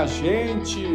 minha gente!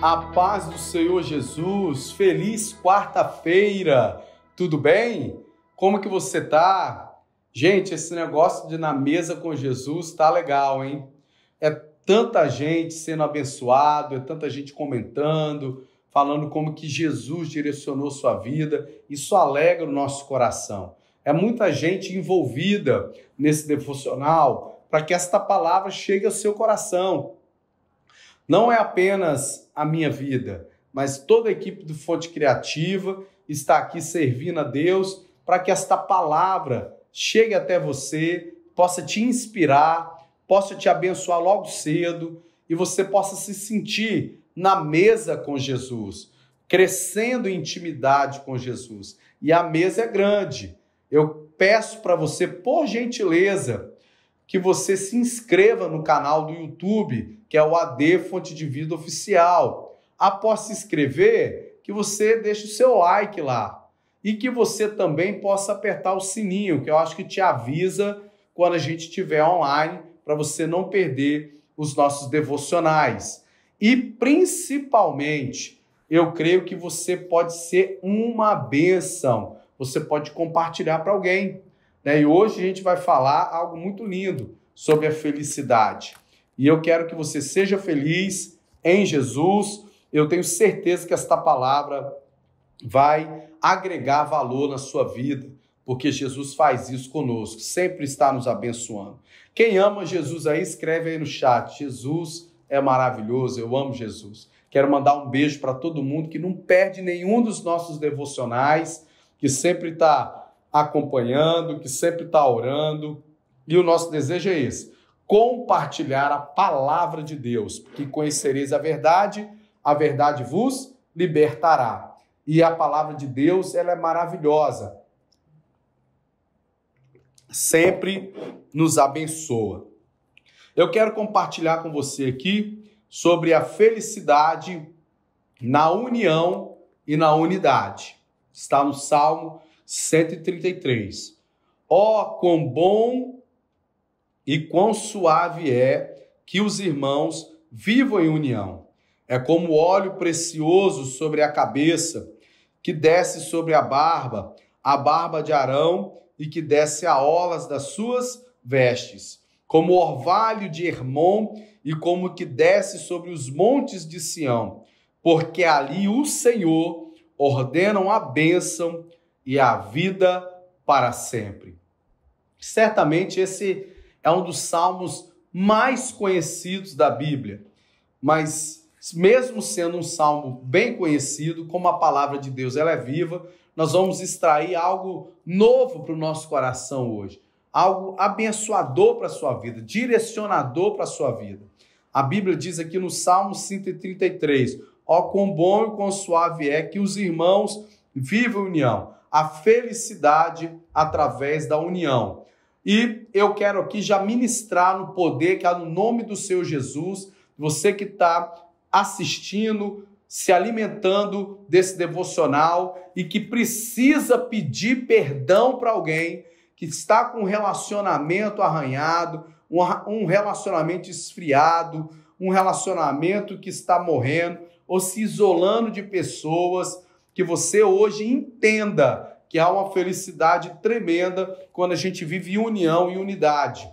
A paz do Senhor Jesus! Feliz quarta-feira! Tudo bem? Como que você tá? Gente, esse negócio de na mesa com Jesus tá legal, hein? É tanta gente sendo abençoado, é tanta gente comentando, falando como que Jesus direcionou sua vida. Isso alegra o nosso coração. É muita gente envolvida nesse devocional para que esta palavra chegue ao seu coração. Não é apenas a minha vida, mas toda a equipe do Fonte Criativa está aqui servindo a Deus para que esta palavra chegue até você, possa te inspirar, possa te abençoar logo cedo e você possa se sentir na mesa com Jesus, crescendo em intimidade com Jesus. E a mesa é grande. Eu peço para você, por gentileza, que você se inscreva no canal do YouTube, que é o AD Fonte de Vida Oficial. Após se inscrever, que você deixe o seu like lá e que você também possa apertar o sininho, que eu acho que te avisa quando a gente estiver online, para você não perder os nossos devocionais. E principalmente, eu creio que você pode ser uma bênção. Você pode compartilhar para alguém né? E hoje a gente vai falar algo muito lindo sobre a felicidade. E eu quero que você seja feliz em Jesus. Eu tenho certeza que esta palavra vai agregar valor na sua vida, porque Jesus faz isso conosco, sempre está nos abençoando. Quem ama Jesus aí, escreve aí no chat: Jesus é maravilhoso, eu amo Jesus. Quero mandar um beijo para todo mundo que não perde nenhum dos nossos devocionais, que sempre está acompanhando, que sempre está orando. E o nosso desejo é esse: compartilhar a palavra de Deus, porque conhecereis a verdade, a verdade vos libertará. E a palavra de Deus, ela é maravilhosa. Sempre nos abençoa. Eu quero compartilhar com você aqui sobre a felicidade na união e na unidade. Está no Salmo 133. Ó, oh, quão bom e quão suave é que os irmãos vivam em união. É como óleo precioso sobre a cabeça, que desce sobre a barba, a barba de Arão, e que desce a olas das suas vestes, como orvalho de Hermon e como que desce sobre os montes de Sião, porque ali o Senhor ordena a bênção e a vida para sempre. Certamente esse é um dos salmos mais conhecidos da Bíblia, mas mesmo sendo um salmo bem conhecido, como a palavra de Deus ela é viva, nós vamos extrair algo novo para o nosso coração hoje, algo abençoador para a sua vida, direcionador para a sua vida. A Bíblia diz aqui no Salmo 133: Ó quão bom e quão suave é que os irmãos vivam em união a felicidade através da união. E eu quero aqui já ministrar no poder que há no nome do seu Jesus, você que está assistindo, se alimentando desse devocional e que precisa pedir perdão para alguém que está com um relacionamento arranhado, um relacionamento esfriado, um relacionamento que está morrendo ou se isolando de pessoas que você hoje entenda que há uma felicidade tremenda quando a gente vive união e unidade.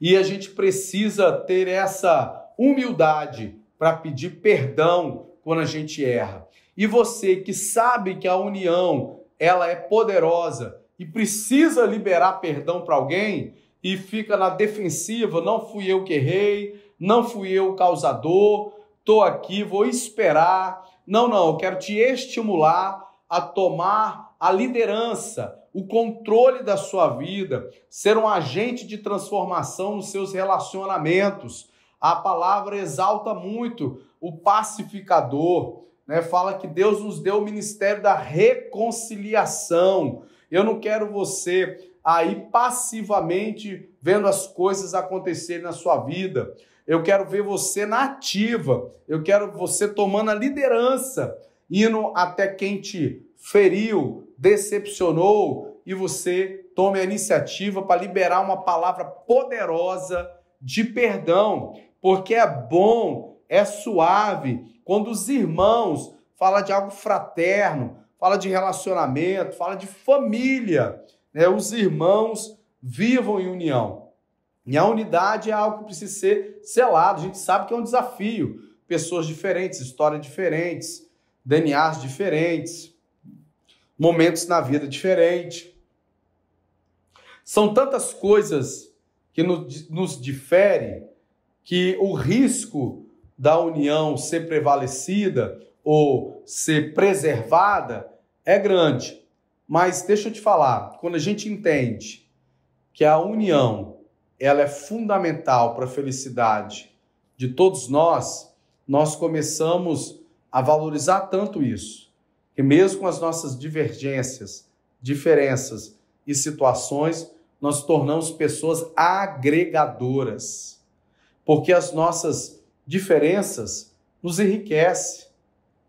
E a gente precisa ter essa humildade para pedir perdão quando a gente erra. E você que sabe que a união ela é poderosa e precisa liberar perdão para alguém e fica na defensiva, não fui eu que errei, não fui eu o causador, tô aqui, vou esperar, não, não, eu quero te estimular a tomar a liderança, o controle da sua vida, ser um agente de transformação nos seus relacionamentos. A palavra exalta muito o pacificador, né? Fala que Deus nos deu o ministério da reconciliação. Eu não quero você aí passivamente vendo as coisas acontecerem na sua vida. Eu quero ver você na ativa. Eu quero você tomando a liderança, indo até quem te feriu, decepcionou e você tome a iniciativa para liberar uma palavra poderosa de perdão, porque é bom, é suave quando os irmãos fala de algo fraterno, fala de relacionamento, fala de família, né? Os irmãos vivam em união. E a unidade é algo que precisa ser selado. A gente sabe que é um desafio. Pessoas diferentes, histórias diferentes, DNAs diferentes, momentos na vida diferentes. São tantas coisas que nos, nos difere que o risco da união ser prevalecida ou ser preservada é grande. Mas deixa eu te falar, quando a gente entende que a união ela é fundamental para a felicidade de todos nós, nós começamos a valorizar tanto isso, que mesmo com as nossas divergências, diferenças e situações, nós tornamos pessoas agregadoras. Porque as nossas diferenças nos enriquecem.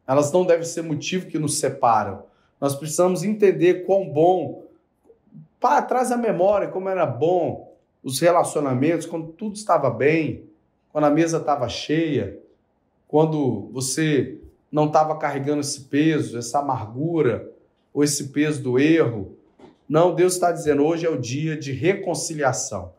Elas não devem ser motivo que nos separam. Nós precisamos entender quão bom. Pá, traz a memória como era bom os relacionamentos, quando tudo estava bem, quando a mesa estava cheia, quando você não estava carregando esse peso, essa amargura ou esse peso do erro. Não, Deus está dizendo: hoje é o dia de reconciliação.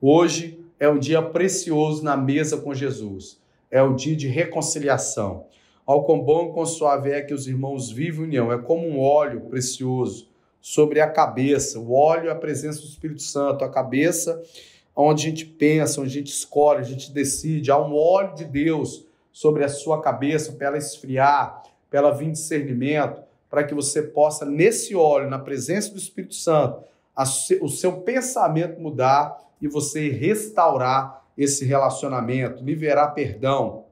Hoje é um dia precioso na mesa com Jesus. É o dia de reconciliação. Ao quão bom e quão suave é que os irmãos vivem união. É como um óleo precioso sobre a cabeça. O óleo é a presença do Espírito Santo, a cabeça onde a gente pensa, onde a gente escolhe, a gente decide. Há um óleo de Deus sobre a sua cabeça para ela esfriar, para ela vir discernimento, para que você possa, nesse óleo, na presença do Espírito Santo, se, o seu pensamento mudar e você restaurar esse relacionamento, liberar perdão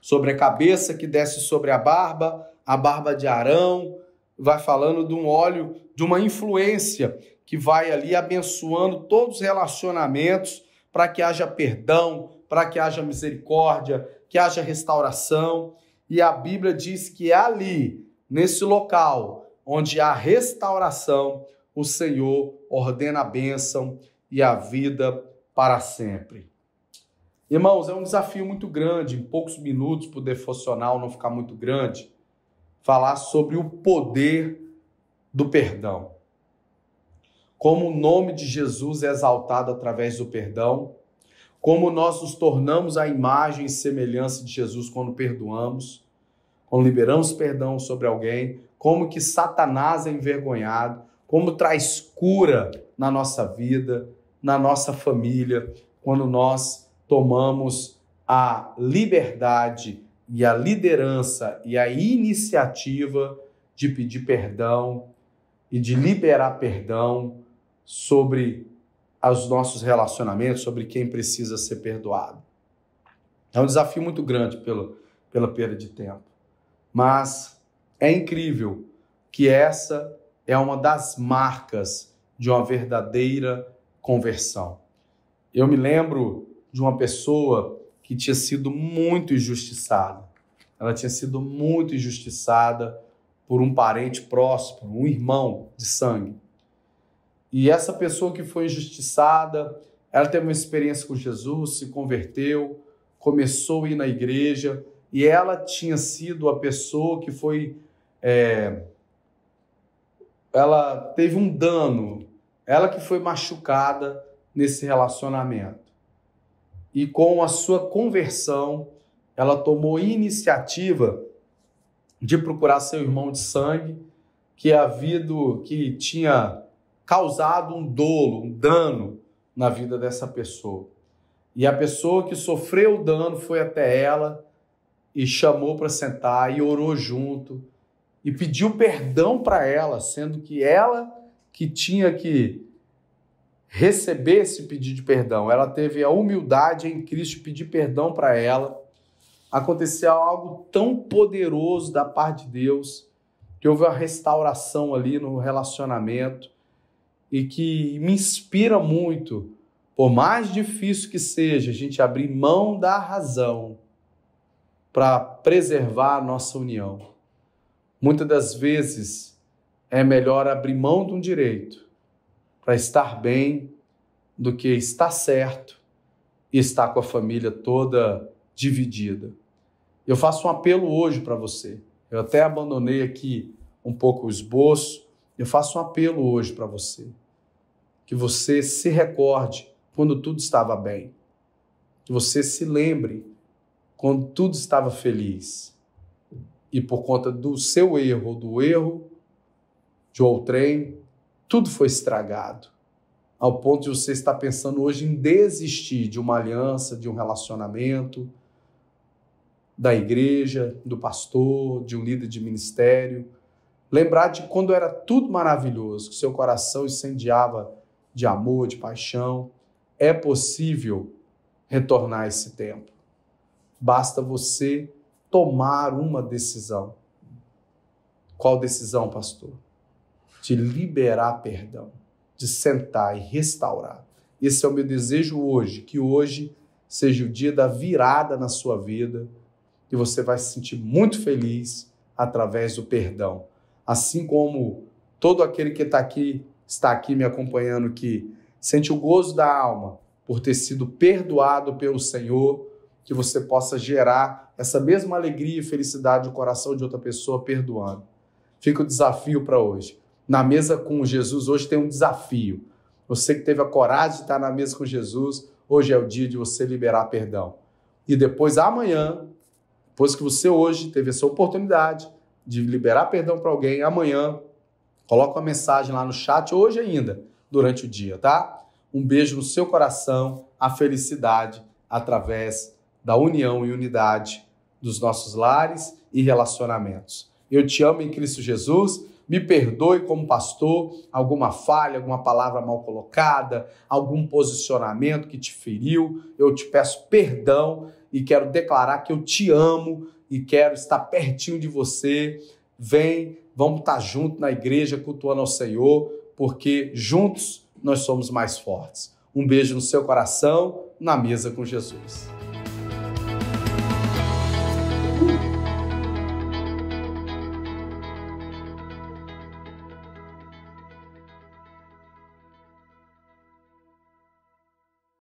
sobre a cabeça que desce sobre a barba, a barba de Arão, vai falando de um óleo, de uma influência que vai ali abençoando todos os relacionamentos para que haja perdão, para que haja misericórdia, que haja restauração. E a Bíblia diz que é ali, nesse local onde há restauração, o Senhor ordena a bênção e a vida para sempre. Irmãos, é um desafio muito grande, em poucos minutos para o devocional não ficar muito grande falar sobre o poder do perdão. Como o nome de Jesus é exaltado através do perdão, como nós nos tornamos a imagem e semelhança de Jesus quando perdoamos, quando liberamos perdão sobre alguém, como que Satanás é envergonhado, como traz cura na nossa vida, na nossa família, quando nós tomamos a liberdade e a liderança e a iniciativa de pedir perdão e de liberar perdão sobre os nossos relacionamentos, sobre quem precisa ser perdoado. É um desafio muito grande pelo, pela perda de tempo, mas é incrível que essa é uma das marcas de uma verdadeira conversão. Eu me lembro de uma pessoa que tinha sido muito injustiçada. Ela tinha sido muito injustiçada por um parente próximo, um irmão de sangue. E essa pessoa que foi injustiçada, ela teve uma experiência com Jesus, se converteu, começou a ir na igreja, e ela tinha sido a pessoa que foi. É, ela teve um dano, ela que foi machucada nesse relacionamento e com a sua conversão, ela tomou iniciativa de procurar seu irmão de sangue que havido que tinha causado um dolo, um dano na vida dessa pessoa. E a pessoa que sofreu o dano foi até ela e chamou para sentar e orou junto e pediu perdão para ela, sendo que ela que tinha que receber esse pedido de perdão. Ela teve a humildade em Cristo pedir perdão para ela. Aconteceu algo tão poderoso da parte de Deus que houve uma restauração ali no relacionamento e que me inspira muito. Por mais difícil que seja, a gente abrir mão da razão para preservar a nossa união. Muitas das vezes é melhor abrir mão de um direito para estar bem do que estar certo e estar com a família toda dividida. Eu faço um apelo hoje para você. Eu até abandonei aqui um pouco o esboço. Eu faço um apelo hoje para você. Que você se recorde quando tudo estava bem. Que você se lembre quando tudo estava feliz. E por conta do seu erro, do erro de outrem, tudo foi estragado. Ao ponto de você estar pensando hoje em desistir de uma aliança, de um relacionamento, da igreja, do pastor, de um líder de ministério. Lembrar de quando era tudo maravilhoso, que seu coração incendiava de amor, de paixão. É possível retornar a esse tempo. Basta você tomar uma decisão. Qual decisão, pastor? de liberar perdão, de sentar e restaurar. Esse é o meu desejo hoje, que hoje seja o dia da virada na sua vida e você vai se sentir muito feliz através do perdão. Assim como todo aquele que está aqui, está aqui me acompanhando, que sente o gozo da alma por ter sido perdoado pelo Senhor, que você possa gerar essa mesma alegria e felicidade no coração de outra pessoa perdoando. Fica o desafio para hoje na mesa com Jesus hoje tem um desafio. Você que teve a coragem de estar na mesa com Jesus, hoje é o dia de você liberar perdão. E depois, amanhã, depois que você hoje teve essa oportunidade de liberar perdão para alguém, amanhã, coloca uma mensagem lá no chat, hoje ainda, durante o dia, tá? Um beijo no seu coração, a felicidade através da união e unidade dos nossos lares e relacionamentos. Eu te amo em Cristo Jesus me perdoe como pastor alguma falha, alguma palavra mal colocada, algum posicionamento que te feriu. Eu te peço perdão e quero declarar que eu te amo e quero estar pertinho de você. Vem, vamos estar junto na igreja cultuando ao Senhor, porque juntos nós somos mais fortes. Um beijo no seu coração, na mesa com Jesus.